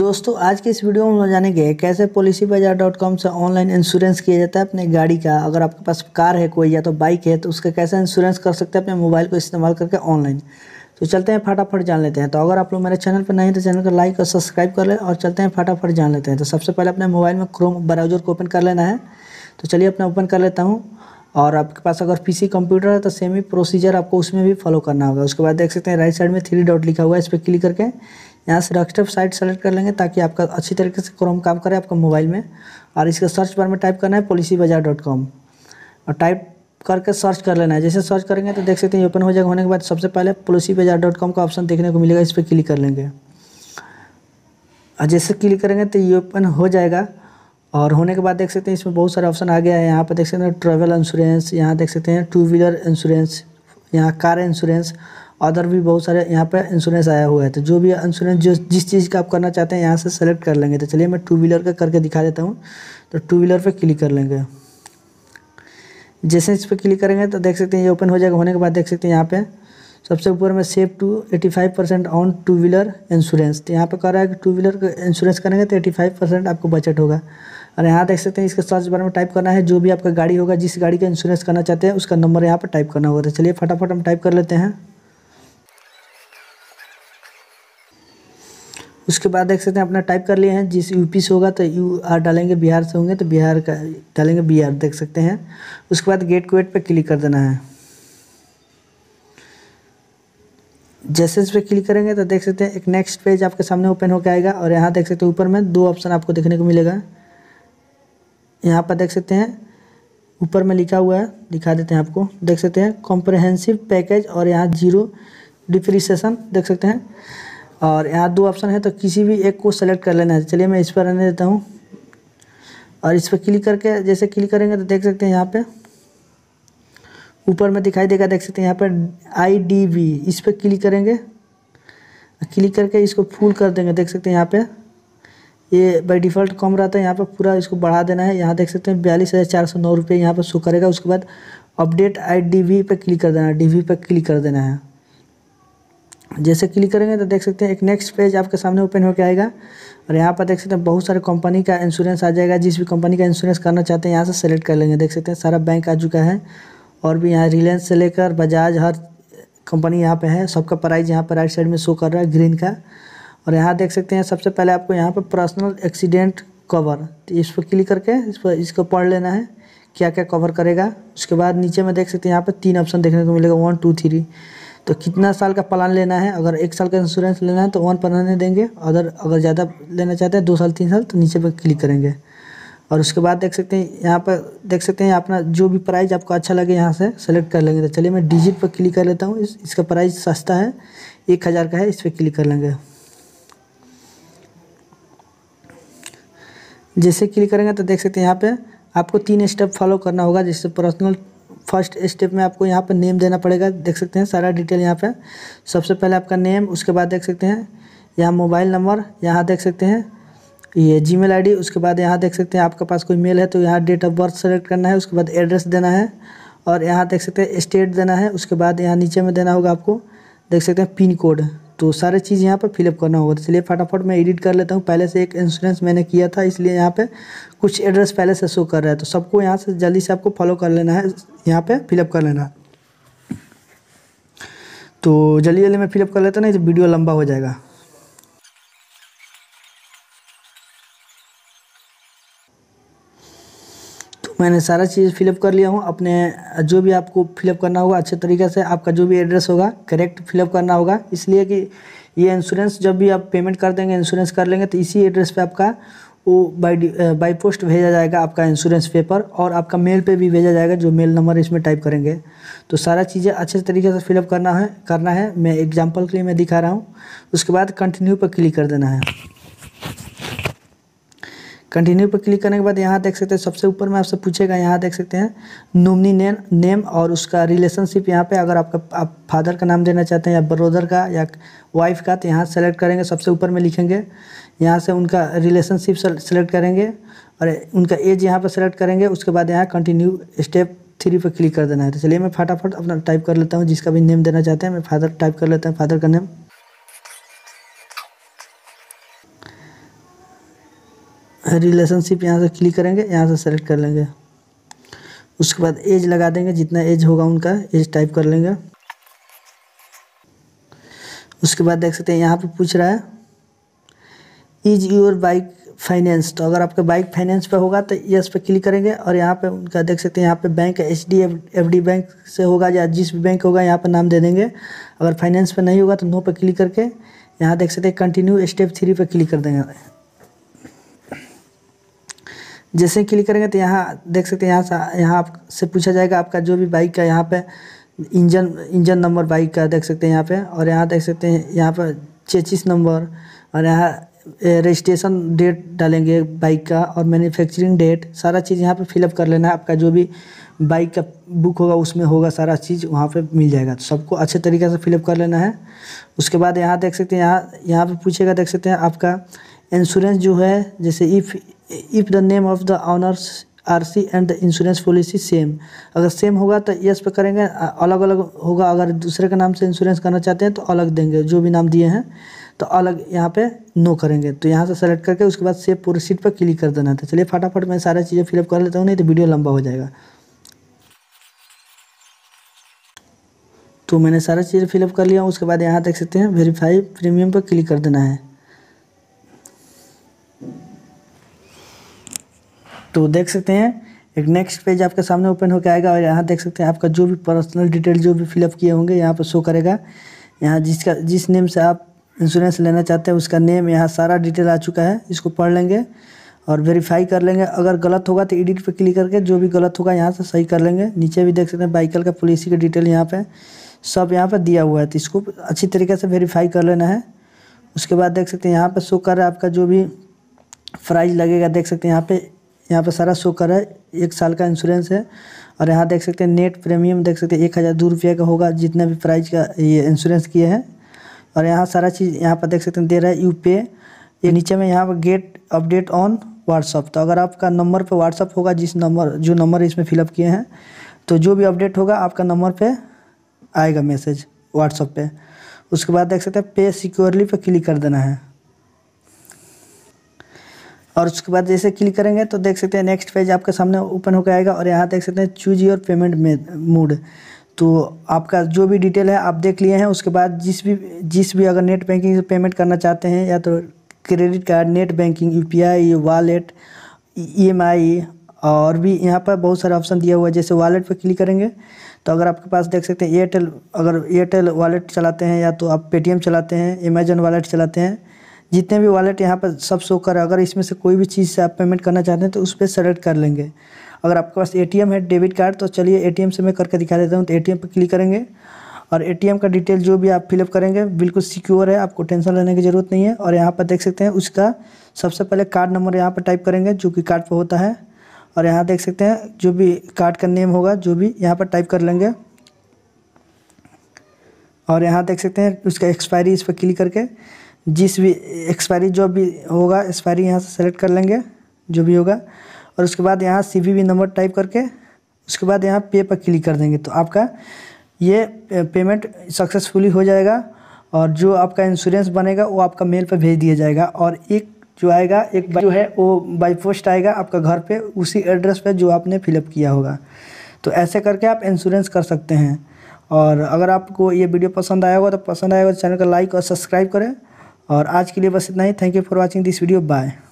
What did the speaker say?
दोस्तों आज के इस वीडियो में हम जानेंगे कैसे पॉलिसी बाजार डॉट कॉम से ऑनलाइन इंश्योरेंस किया जाता है अपने गाड़ी का अगर आपके पास कार है कोई या तो बाइक है तो उसका कैसे इंश्योरेंस कर सकते हैं अपने मोबाइल को इस्तेमाल करके ऑनलाइन तो चलते हैं फटाफट जान लेते हैं तो अगर आप लोग मेरे चैनल पर नहीं तो चैनल को लाइक और सब्सक्राइब कर लें और चलते हैं फटाफट जान लेते हैं तो सबसे पहले अपने मोबाइल में क्रोम ब्राउजर को ओपन कर लेना है तो चलिए अपना ओपन कर लेता हूँ और आपके पास अगर पीसी कंप्यूटर है तो सेम ही प्रोसीजर आपको उसमें भी फॉलो करना होगा उसके बाद देख सकते हैं राइट साइड में थ्री डॉट लिखा हुआ है इस पर क्लिक करके यहाँ से डेस्कटॉप साइट सेलेक्ट कर लेंगे ताकि आपका अच्छी तरीके से क्रोम काम करे आपका मोबाइल में और इसका सर्च बार में टाइप करना है पॉलिसी बाजार डॉट कॉम और टाइप करके सर्च कर लेना है जैसे सर्च करेंगे तो देख सकते हैं ओपन हो जाएगा होने के बाद सबसे पहले पॉलिसी बाजार डॉट कॉम का ऑप्शन देखने को मिलेगा इस पर क्लिक कर लेंगे और जैसे क्लिक करेंगे तो ये ओपन हो जाएगा और होने के बाद देख सकते हैं इसमें बहुत सारे ऑप्शन आ गया है यहाँ पर देख सकते हैं ट्रैवल इंश्योरेंस यहाँ देख सकते हैं टू व्हीलर इंश्योरेंस यहाँ कार इंश्योरेंस अदर भी बहुत सारे यहाँ पर इंश्योरेंस आया हुआ है तो जो भी इंश्योरेंस जो जिस चीज़ का आप करना चाहते हैं यहाँ से सेलेक्ट कर लेंगे तो चलिए मैं टू व्हीलर का करके दिखा देता हूँ तो टू व्हीलर पर क्लिक कर लेंगे जैसे इस पर क्लिक करेंगे तो देख सकते हैं ये ओपन हो जाएगा होने के बाद देख सकते हैं यहाँ पे सबसे ऊपर में save to eighty five percent on two wheeler insurance तो यहाँ पे कह रहा है कि टू व्हीलर का इंश्योरेंस करेंगे तो एटी फाइव परसेंट आपको बचत होगा और यहाँ देख सकते हैं इसके सर्च बार में टाइप करना है जो भी आपका गाड़ी होगा जिस गाड़ी का इंश्योरेंस करना चाहते हैं उसका नंबर यहाँ पर टाइप करना होगा तो चलिए फटाफट हम टाइप कर लेते हैं उसके बाद देख सकते हैं अपना टाइप कर लिए हैं जिस यूपी से होगा तो यू आर डालेंगे बिहार से होंगे तो बिहार का डालेंगे बी आर देख सकते हैं उसके बाद गेट क्वेट पर क्लिक कर देना है जैसे इस पर क्लिक करेंगे तो देख सकते हैं एक नेक्स्ट पेज आपके सामने ओपन होकर आएगा और यहाँ देख सकते हैं ऊपर में दो ऑप्शन आपको देखने को मिलेगा यहाँ पर देख सकते हैं ऊपर में लिखा हुआ है दिखा देते हैं आपको देख सकते हैं कॉम्प्रहेंसिव पैकेज और यहाँ जीरो डिप्रिसिएशन देख सकते हैं और यहाँ दो ऑप्शन है तो किसी भी एक को सेलेक्ट कर लेना है चलिए मैं इस पर रहने देता हूँ और इस पर क्लिक करके जैसे क्लिक करेंगे तो देख सकते हैं यहाँ पे ऊपर में दिखाई देगा देख सकते हैं यहाँ पर आई डी बी इस पर क्लिक करेंगे क्लिक करके इसको फुल कर देंगे देख सकते हैं यहाँ पे ये बाई डिफ़ॉल्ट कम रहता है यहाँ पर पूरा इसको बढ़ा देना है यहाँ देख सकते हैं बयालीस हज़ार चार सौ नौ रुपये यहाँ पर शो करेगा उसके बाद अपडेट आई डी वी पर क्लिक कर देना है डी वी पर क्लिक कर देना है जैसे क्लिक करेंगे तो देख सकते हैं एक नेक्स्ट पेज आपके सामने ओपन होकर आएगा और यहाँ पर देख सकते हैं बहुत सारे कंपनी का इंश्योरेंस आ जाएगा जिस भी कंपनी का इंश्योरेंस करना चाहते हैं यहाँ से सेलेक्ट कर लेंगे देख सकते हैं सारा बैंक आ चुका है और भी यहाँ रिलायंस से लेकर बजाज हर कंपनी यहाँ पे है सबका प्राइस यहाँ पर राइट साइड में शो कर रहा है ग्रीन का और यहाँ देख सकते हैं सबसे पहले आपको यहाँ पर पर्सनल एक्सीडेंट कवर तो इस पर क्लिक करके इस पर इसको पढ़ लेना है क्या क्या कवर करेगा उसके बाद नीचे में देख सकते हैं यहाँ पर तीन ऑप्शन देखने को मिलेगा वन टू थ्री तो कितना साल का प्लान लेना है अगर एक साल का इंश्योरेंस लेना है तो वन नहीं देंगे अदर अगर ज़्यादा लेना चाहते हैं दो साल तीन साल तो नीचे पर क्लिक करेंगे और उसके बाद देख सकते हैं यहाँ पर देख सकते हैं अपना जो भी प्राइस आपको अच्छा लगे यहाँ से सेलेक्ट कर लेंगे तो चलिए मैं डिजिट पर क्लिक कर लेता हूँ इस, इसका प्राइस सस्ता है एक हज़ार का है इस पर क्लिक कर लेंगे जैसे क्लिक करेंगे तो देख सकते हैं यहाँ पे आपको तीन स्टेप फॉलो करना होगा जैसे पर्सनल फर्स्ट स्टेप में आपको यहाँ पर नेम देना पड़ेगा देख सकते हैं सारा डिटेल यहाँ पे सबसे पहले आपका नेम उसके बाद देख सकते हैं यहाँ मोबाइल नंबर यहाँ देख सकते हैं ये जी मेल उसके बाद यहाँ देख सकते हैं आपके पास कोई मेल है तो यहाँ डेट ऑफ बर्थ सेलेक्ट करना है उसके बाद एड्रेस देना है और यहाँ देख सकते हैं स्टेट देना है उसके बाद यहाँ नीचे में देना होगा आपको देख सकते हैं पिन कोड तो सारे चीज़ यहाँ पर फिलअप करना होगा तो इसलिए फटाफट मैं एडिट कर लेता हूँ पहले से एक इंश्योरेंस मैंने किया था इसलिए यहाँ पे कुछ एड्रेस पहले से शो कर रहा है तो सबको यहाँ से जल्दी से आपको फॉलो कर लेना है यहाँ पे फिलअप कर लेना तो जल्दी जल्दी मैं फिलअप कर लेता ना तो वीडियो लंबा हो जाएगा मैंने सारा चीज़ फिलअप कर लिया हूँ अपने जो भी आपको फिलअप करना होगा अच्छे तरीके से आपका जो भी एड्रेस होगा करेक्ट फिलअप करना होगा इसलिए कि ये इंश्योरेंस जब भी आप पेमेंट कर देंगे इंश्योरेंस कर लेंगे तो इसी एड्रेस पे आपका वो बाई बाई पोस्ट भेजा जाएगा आपका इंश्योरेंस पेपर और आपका मेल पे भी भेजा जाएगा जो मेल नंबर इसमें टाइप करेंगे तो सारा चीज़ें अच्छे तरीके से फिलअप करना है करना है मैं एग्जाम्पल के लिए मैं दिखा रहा हूँ उसके बाद कंटिन्यू पर क्लिक कर देना है कंटिन्यू पर क्लिक करने के बाद यहाँ देख सकते हैं सबसे ऊपर में आपसे पूछेगा यहाँ देख सकते हैं नोमनी नेम नेम और उसका रिलेशनशिप यहाँ पे अगर आपका आप फादर का नाम देना चाहते हैं या ब्रदर का या वाइफ का तो यहाँ सेलेक्ट करेंगे सबसे ऊपर में लिखेंगे यहाँ से उनका रिलेशनशिप सेलेक्ट करेंगे और उनका एज यहाँ पर सेलेक्ट करेंगे उसके बाद यहाँ कंटिन्यू स्टेप थ्री पर क्लिक कर देना है तो चलिए मैं फटाफट अपना टाइप कर लेता हूँ जिसका भी नेम देना चाहते हैं मैं फादर टाइप कर लेता हूँ फादर का नेम रिलेशनशिप यहाँ से क्लिक करेंगे यहाँ से सेलेक्ट कर लेंगे उसके बाद एज लगा देंगे जितना एज होगा उनका एज टाइप कर लेंगे उसके बाद देख सकते हैं यहाँ पे पूछ रहा है इज योर बाइक फाइनेंस तो अगर आपका बाइक फाइनेंस पे होगा तो यस पे क्लिक करेंगे और यहाँ पे उनका देख सकते हैं यहाँ पे bank H D F D bank से होगा या जिस भी बैंक होगा यहाँ पे नाम दे देंगे अगर फाइनेंस पे नहीं होगा तो नो पे क्लिक करके यहाँ देख सकते हैं कंटिन्यू स्टेप थ्री पे क्लिक कर देंगे जैसे ही क्लिक करेंगे तो यहाँ देख सकते हैं यहाँ से यहाँ आपसे पूछा जाएगा आपका जो भी बाइक का यहाँ पे इंजन इंजन नंबर बाइक का देख सकते हैं यहाँ पे और यहाँ देख सकते हैं यहाँ पर चेचिस नंबर और यहाँ रजिस्ट्रेशन डेट डालेंगे बाइक का और मैन्युफैक्चरिंग डेट सारा चीज़ यहाँ पर फिलअप कर लेना है आपका जो भी बाइक का बुक होगा उसमें होगा सारा चीज़ वहाँ पर मिल जाएगा तो सबको अच्छे तरीके से फिलअप कर लेना है उसके बाद यहाँ देख सकते हैं यहाँ यहाँ पर पूछेगा देख सकते हैं आपका इंश्योरेंस जो है जैसे if if the name of the owners R C and the insurance policy same अगर सेम होगा तो यस पे करेंगे अलग अलग होगा अगर दूसरे के नाम से इंश्योरेंस करना चाहते हैं तो अलग देंगे जो भी नाम दिए हैं तो अलग यहाँ पे नो करेंगे तो यहाँ से सेलेक्ट करके उसके बाद सेव पूरी सीट पर क्लिक कर देना था तो चलिए फटाफट मैं सारी चीज़ें फिलअप कर लेता हूँ नहीं तो वीडियो लंबा हो जाएगा तो मैंने सारा चीज़ फिलअप कर लिया उसके बाद यहाँ देख सकते हैं वेरीफाई प्रीमियम पर क्लिक कर देना है तो देख सकते हैं एक नेक्स्ट पेज आपके सामने ओपन होकर आएगा और यहाँ देख सकते हैं आपका जो भी पर्सनल डिटेल जो भी फिलअप किए होंगे यहाँ पर शो करेगा यहाँ जिसका जिस नेम से आप इंश्योरेंस लेना चाहते हैं उसका नेम यहाँ सारा डिटेल आ चुका है इसको पढ़ लेंगे और वेरीफाई कर लेंगे अगर गलत होगा तो एडिट पर क्लिक करके जो भी गलत होगा यहाँ से सही कर लेंगे नीचे भी देख सकते हैं बाइकल का पॉलिसी का डिटेल यहाँ पर सब यहाँ पर दिया हुआ है तो इसको अच्छी तरीके से वेरीफाई कर लेना है उसके बाद देख सकते हैं यहाँ पर शो कर रहा है आपका जो भी प्राइज लगेगा देख सकते हैं यहाँ पे यहाँ पर सारा शो कर रहा है एक साल का इंश्योरेंस है और यहाँ देख सकते हैं नेट प्रीमियम देख सकते हैं एक हज़ार दो रुपये का होगा जितना भी प्राइस का ये इंश्योरेंस किए हैं और यहाँ सारा चीज़ यहाँ पर देख सकते हैं दे रहा है यू पे ये नीचे में यहाँ पर गेट अपडेट ऑन व्हाट्सअप तो अगर आपका नंबर पर व्हाट्सअप होगा जिस नंबर जो नंबर इसमें फिलअप किए हैं तो जो भी अपडेट होगा आपका नंबर पर आएगा मैसेज व्हाट्सअप पर उसके बाद देख सकते हैं पे सिक्योरली पर क्लिक कर देना है और उसके बाद जैसे क्लिक करेंगे तो देख सकते हैं नेक्स्ट पेज आपके सामने ओपन होकर आएगा और यहाँ देख सकते हैं चूज योर पेमेंट मोड तो आपका जो भी डिटेल है आप देख लिए हैं उसके बाद जिस भी जिस भी अगर नेट बैंकिंग से पेमेंट करना चाहते हैं या तो credit card net banking U wallet E और भी यहाँ पर बहुत सारे ऑप्शन दिया हुआ है जैसे वॉलेट पर क्लिक करेंगे तो अगर आपके पास देख सकते हैं एयरटेल अगर एयरटेल वॉलेट चलाते हैं या तो आप पेटीएम चलाते हैं अमेजन वॉलेट चलाते हैं जितने भी वॉलेट यहाँ पर सब शो कर अगर इसमें से कोई भी चीज़ से आप पेमेंट करना चाहते हैं तो उस पर सेलेक्ट कर लेंगे अगर आपके पास ए है डेबिट कार्ड तो चलिए ए से मैं करके दिखा देता हूँ तो ए पर क्लिक करेंगे और ए का डिटेल जो भी आप फिलअप करेंगे बिल्कुल सिक्योर है आपको टेंशन लेने की ज़रूरत नहीं है और यहाँ पर देख सकते हैं उसका सबसे पहले कार्ड नंबर यहाँ पर टाइप करेंगे जो कि कार्ड पर होता है और यहाँ देख सकते हैं जो भी कार्ड का नेम होगा जो भी यहाँ पर टाइप कर लेंगे और यहाँ देख सकते हैं उसका एक्सपायरी इस पर क्लिक करके जिस भी एक्सपायरी जो भी होगा एक्सपायरी यहाँ से सेलेक्ट कर लेंगे जो भी होगा और उसके बाद यहाँ सी वी नंबर टाइप करके उसके बाद यहाँ पे पर क्लिक कर देंगे तो आपका ये पेमेंट सक्सेसफुली हो जाएगा और जो आपका इंश्योरेंस बनेगा वो आपका मेल पर भेज दिया जाएगा और एक जो आएगा एक जो है वो बाई पोस्ट आएगा आपका घर पे उसी एड्रेस पे जो आपने फिलअप किया होगा तो ऐसे करके आप इंश्योरेंस कर सकते हैं और अगर आपको ये वीडियो पसंद आया होगा तो पसंद आएगा तो चैनल को लाइक और सब्सक्राइब करें और आज के लिए बस इतना ही thank you for watching this video bye